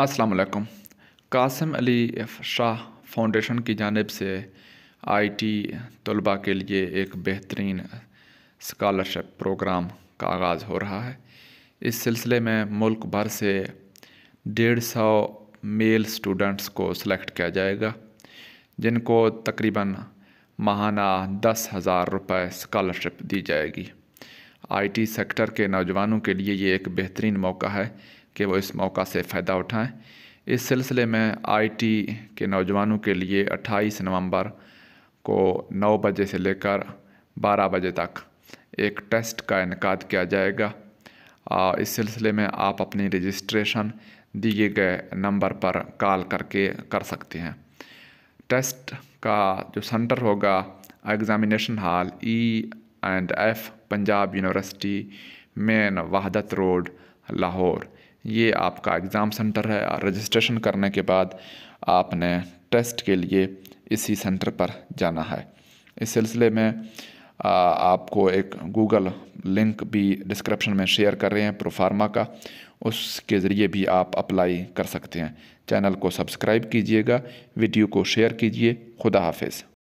अस्सलाम कासम अली शाह फाउंडेशन की जानब से आई टी तलबा के लिए एक बेहतरीन स्कॉलरशिप प्रोग्राम का आगाज़ हो रहा है इस सिलसिले में मुल्क भर से डेढ़ सौ मेल स्टूडेंट्स को सिलेक्ट किया जाएगा जिनको तकरीबन माहाना दस हज़ार रुपये स्कॉलरशिप दी जाएगी आईटी सेक्टर के नौजवानों के लिए ये एक बेहतरीन मौका है कि वो इस मौका से फ़ायदा उठाएं इस सिलसिले में आईटी के नौजवानों के लिए 28 नवंबर को 9 बजे से लेकर 12 बजे तक एक टेस्ट का इनका किया जाएगा आ, इस सिलसिले में आप अपनी रजिस्ट्रेशन दिए गए नंबर पर कॉल करके कर सकते हैं टेस्ट का जो सेंटर होगा examination hall E and F Punjab university main Wahdat road Lahore ये आपका एग्ज़ाम सेंटर है रजिस्ट्रेशन करने के बाद आपने टेस्ट के लिए इसी सेंटर पर जाना है इस सिलसिले में आ, आपको एक गूगल लिंक भी डिस्क्रिप्शन में शेयर कर रहे हैं प्रोफार्मा का उसके ज़रिए भी आप अप्लाई कर सकते हैं चैनल को सब्सक्राइब कीजिएगा वीडियो को शेयर कीजिए खुदा हाफिज़